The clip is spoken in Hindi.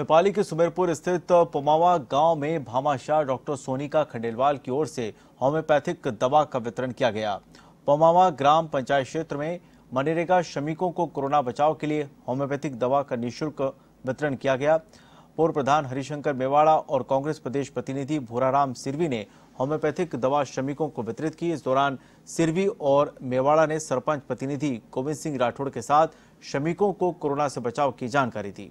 नेपाली के सुमेरपुर स्थित पुमावा गांव में भामाशाह डॉक्टर सोनिका खंडेलवाल की ओर से होम्योपैथिक दवा का वितरण किया गया पुमावा ग्राम पंचायत क्षेत्र में मनरेगा श्रमिकों को कोरोना बचाव के लिए होम्योपैथिक दवा का निःशुल्क वितरण किया गया पूर्व प्रधान हरिशंकर मेवाड़ा और कांग्रेस प्रदेश प्रतिनिधि भोराराम सिरवी ने होम्योपैथिक दवा श्रमिकों को वितरित की इस दौरान सिरवी और मेवाड़ा ने सरपंच प्रतिनिधि गोविंद सिंह राठौड़ के साथ श्रमिकों को कोरोना से बचाव की जानकारी दी